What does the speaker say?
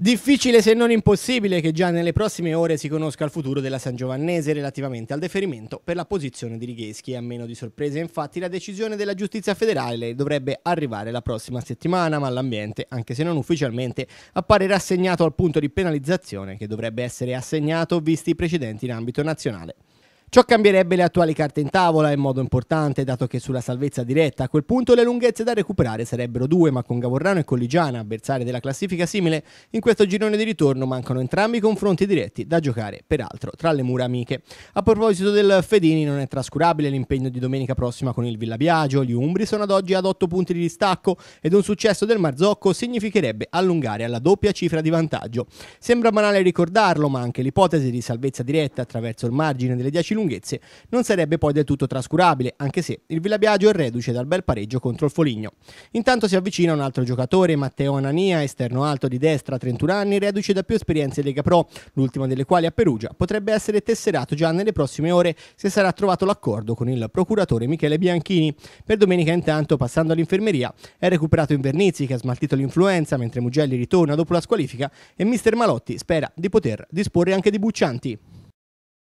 Difficile se non impossibile che già nelle prossime ore si conosca il futuro della San Giovannese relativamente al deferimento per la posizione di Righeschi. A meno di sorprese, infatti, la decisione della giustizia federale dovrebbe arrivare la prossima settimana, ma l'ambiente, anche se non ufficialmente, appare rassegnato al punto di penalizzazione che dovrebbe essere assegnato visti i precedenti in ambito nazionale. Ciò cambierebbe le attuali carte in tavola in modo importante, dato che sulla salvezza diretta a quel punto le lunghezze da recuperare sarebbero due, ma con Gavorrano e Colligiana, avversari della classifica simile, in questo girone di ritorno mancano entrambi i confronti diretti da giocare, peraltro, tra le mura amiche. A proposito del Fedini, non è trascurabile l'impegno di domenica prossima con il Villa Biagio, gli Umbri sono ad oggi ad 8 punti di distacco ed un successo del Marzocco significherebbe allungare alla doppia cifra di vantaggio. Sembra banale ricordarlo, ma anche l'ipotesi di salvezza diretta attraverso il margine delle 10 lunghezze lunghezze non sarebbe poi del tutto trascurabile, anche se il Villabiagio è reduce dal bel pareggio contro il Foligno. Intanto si avvicina un altro giocatore, Matteo Anania, esterno alto di destra, 31 anni, reduce da più esperienze Lega Pro, l'ultima delle quali a Perugia, potrebbe essere tesserato già nelle prossime ore se sarà trovato l'accordo con il procuratore Michele Bianchini. Per domenica intanto, passando all'infermeria, è recuperato Invernizzi che ha smaltito l'influenza mentre Mugelli ritorna dopo la squalifica e mister Malotti spera di poter disporre anche di Buccianti.